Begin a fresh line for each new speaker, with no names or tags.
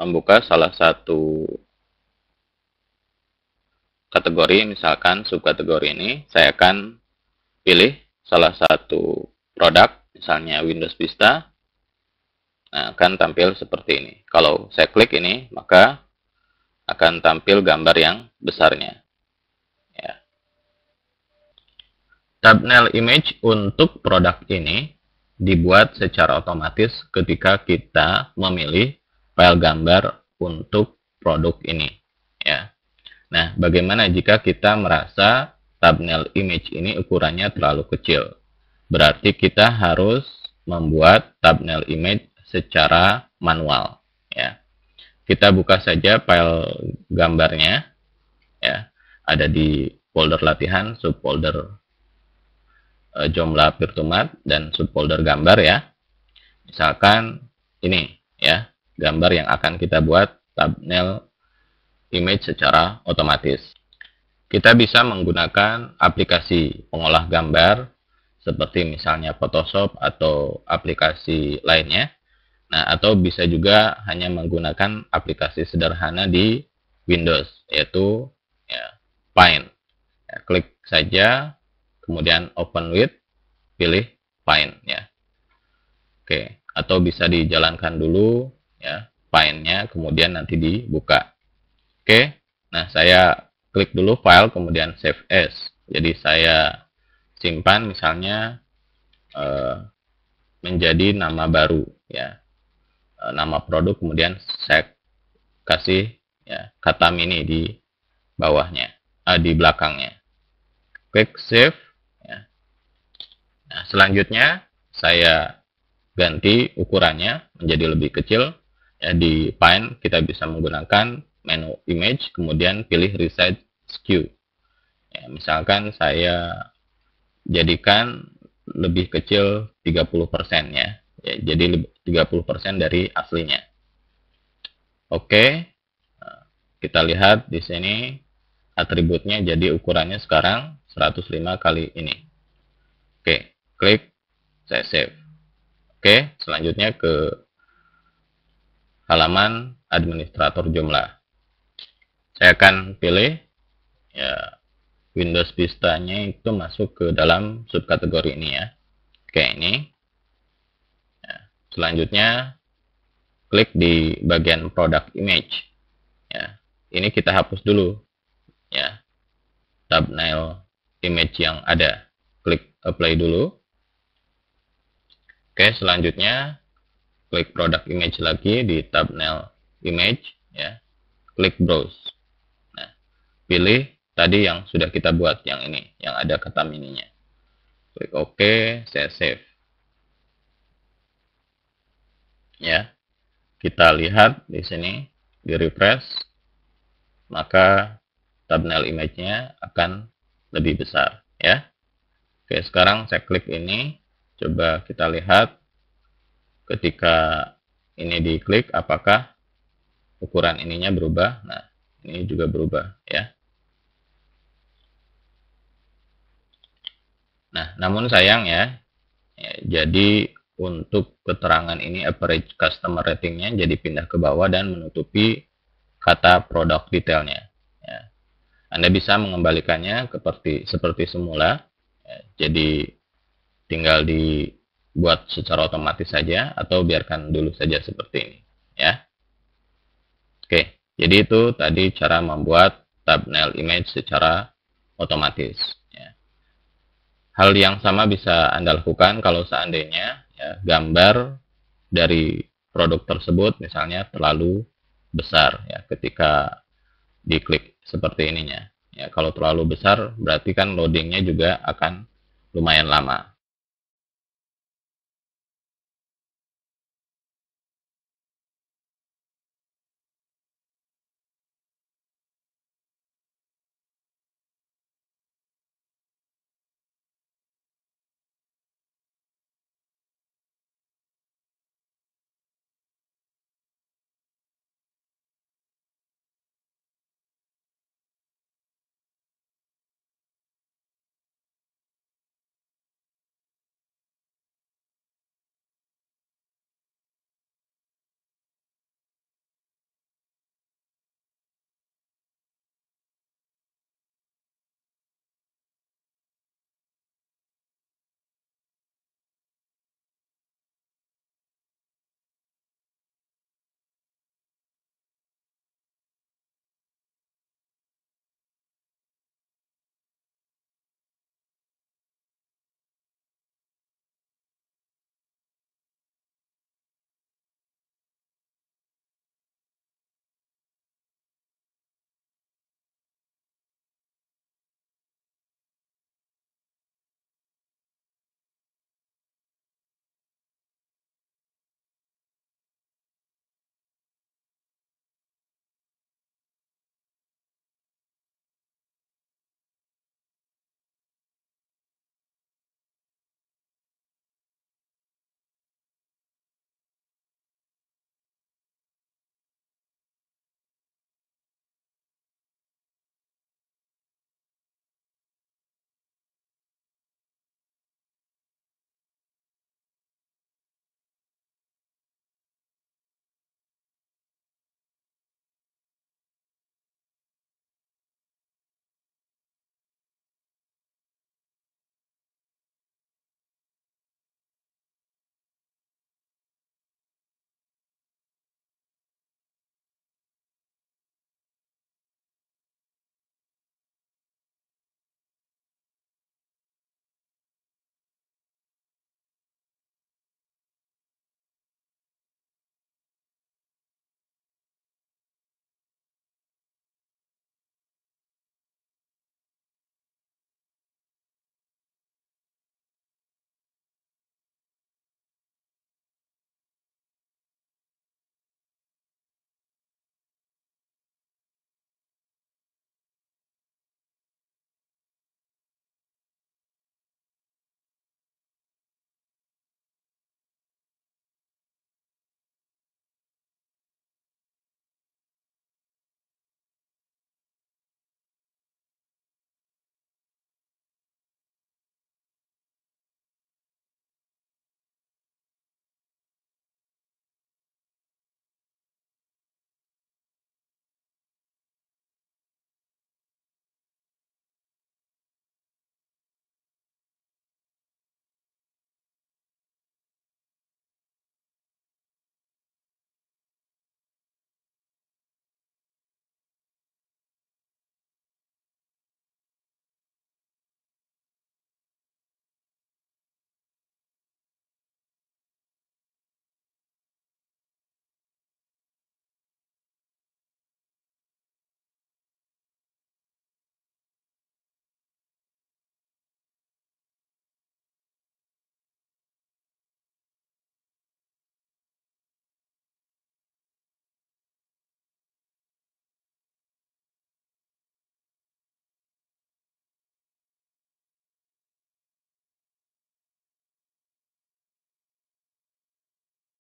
membuka salah satu kategori, misalkan subkategori ini, saya akan pilih salah satu produk, misalnya Windows Vista. Nah, akan tampil seperti ini. Kalau saya klik ini, maka akan tampil gambar yang besarnya. Ya. Thumbnail image untuk produk ini dibuat secara otomatis ketika kita memilih file gambar untuk produk ini ya. Nah, bagaimana jika kita merasa thumbnail image ini ukurannya terlalu kecil? Berarti kita harus membuat thumbnail image secara manual ya. Kita buka saja file gambarnya ya. Ada di folder latihan, subfolder e, jumlah virtumat dan subfolder gambar ya. Misalkan ini ya gambar yang akan kita buat thumbnail image secara otomatis. Kita bisa menggunakan aplikasi pengolah gambar seperti misalnya Photoshop atau aplikasi lainnya. Nah, atau bisa juga hanya menggunakan aplikasi sederhana di Windows yaitu ya, Paint. Ya, klik saja kemudian open with pilih Paint ya. Oke, atau bisa dijalankan dulu ya filenya kemudian nanti dibuka oke nah saya klik dulu file kemudian save as jadi saya simpan misalnya eh, menjadi nama baru ya eh, nama produk kemudian saya kasih ya kata mini di bawahnya eh, di belakangnya klik save ya. nah selanjutnya saya ganti ukurannya menjadi lebih kecil ya, di Paint kita bisa menggunakan menu image kemudian pilih resize skew ya, misalkan saya jadikan lebih kecil 30% ya, ya jadi 30% dari aslinya oke okay. Eh, kita lihat di sini atributnya jadi ukurannya sekarang 105 kali ini oke okay. klik saya save oke okay. selanjutnya ke halaman administrator jumlah. Saya akan pilih ya Windows Vista-nya itu masuk ke dalam subkategori ini ya. Oke ini. Ya, selanjutnya klik di bagian product image. Ya, ini kita hapus dulu ya. Thumbnail image yang ada. Klik apply dulu. Oke, selanjutnya klik produk image lagi di thumbnail image ya klik browse nah pilih tadi yang sudah kita buat yang ini yang ada kata mininya klik OK saya save ya kita lihat di sini di refresh maka thumbnail image-nya akan lebih besar ya Oke sekarang saya klik ini coba kita lihat ketika ini diklik apakah ukuran ininya berubah. Nah, ini juga berubah ya. Nah, namun sayang ya, ya jadi untuk keterangan ini average customer ratingnya jadi pindah ke bawah dan menutupi kata produk detailnya. Ya. Anda bisa mengembalikannya seperti seperti semula. Ya, jadi tinggal di buat secara otomatis saja atau biarkan dulu saja seperti ini ya. Oke, jadi itu tadi cara membuat thumbnail image secara otomatis ya. Hal yang sama bisa Anda lakukan kalau seandainya ya, gambar dari produk tersebut misalnya terlalu besar ya ketika diklik seperti ininya. Ya, kalau terlalu besar berarti kan loadingnya juga akan lumayan lama